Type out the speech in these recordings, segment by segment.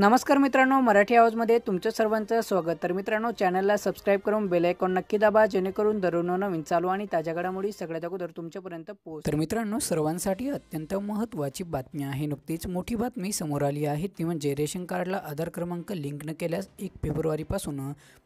नमस्कार मित्रांनो मराठी आवाजमध्ये तुमचं सर्वांचं स्वागत तर मित्रांनो चॅनलला सबस्क्राईब करून बेल आयकॉन नक्की दाबा जेणेकरून दररोज नवीन चालू आणि ताज्या घडामोडी सगळ्यात अगोदर तुमच्यापर्यंत पोहोच तर मित्रांनो सर्वांसाठी अत्यंत महत्त्वाची बातमी आहे नुकतीच मोठी बातमी समोर आली आहे ती म्हणजे रेशन कार्डला आधार क्रमांक लिंक न केल्यास एक फेब्रुवारीपासून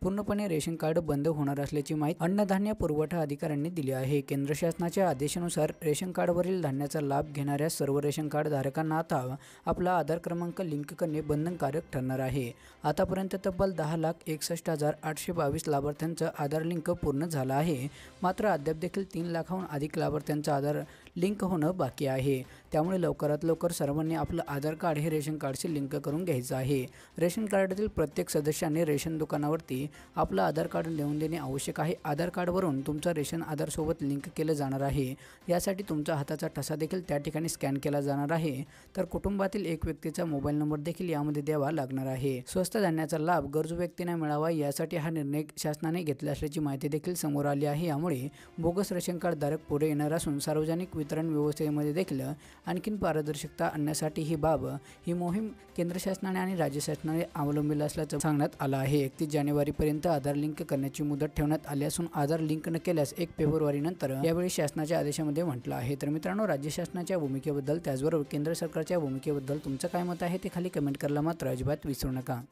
पूर्णपणे रेशन कार्ड बंद होणार असल्याची माहिती अन्नधान्य पुरवठा अधिकाऱ्यांनी दिली आहे केंद्र शासनाच्या आदेशानुसार रेशन कार्डवरील धान्याचा लाभ घेणाऱ्या सर्व रेशन कार्ड धारकांना आता आपला आधार क्रमांक लिंक करणे बंधन बंधनकारक ठरणार आहे आतापर्यंत तब्बल दहा लाख एकसष्ट हजार आठशे बावीस लाभार्थ्यांचं आधार लिंक पूर्ण झालं आहे मात्र अद्याप देखील तीन लाखाहून अधिक लाभार्थ्यांचं आधार लिंक होणं बाकी आहे त्यामुळे लवकरात लवकर सर्वांनी आपलं आधार कार्ड हे रेशन कार्डशी लिंक करून घ्यायचं आहे रेशन कार्डातील प्रत्येक सदस्याने रेशन दुकानावरती आपलं आधार कार्ड लिहून देणे आवश्यक आहे आधार कार्डवरून तुमचा रेशन आधारसोबत लिंक केलं जाणार आहे यासाठी तुमचा हाताचा ठसा देखील त्या ठिकाणी स्कॅन केला जाणार आहे तर कुटुंबातील एक व्यक्तीचा मोबाईल नंबर देखील यामध्ये द्यावा लागणार आहे स्वस्त धान्याचा लाभ गरजू व्यक्तींना मिळावा यासाठी हा निर्णय शासनाने घेतला असल्याची माहिती देखील समोर आली आहे यामुळे बोगस रेशन कार्डधारक पुढे येणार असून सार्वजनिक वितरण व्यवस्थेमध्ये देखील आणखीन पारदर्शकता आणण्यासाठी ही बाब ही मोहीम केंद्र शासनाने आणि राज्य शासनाने अवलंबिला असल्याचं सांगण्यात आलं आहे एकतीस जानेवारीपर्यंत आधार लिंक करण्याची मुदत ठेवण्यात आली असून आधार लिंक न केल्यास एक फेब्रुवारीनंतर यावेळी शासनाच्या आदेशामध्ये म्हटलं आहे तर मित्रांनो राज्य शासनाच्या भूमिकेबद्दल त्याचबरोबर केंद्र सरकारच्या भूमिकेबद्दल तुमचं काय मत आहे ते खाली कमेंट करायला मात्र मात्र अजिबात विसरू नका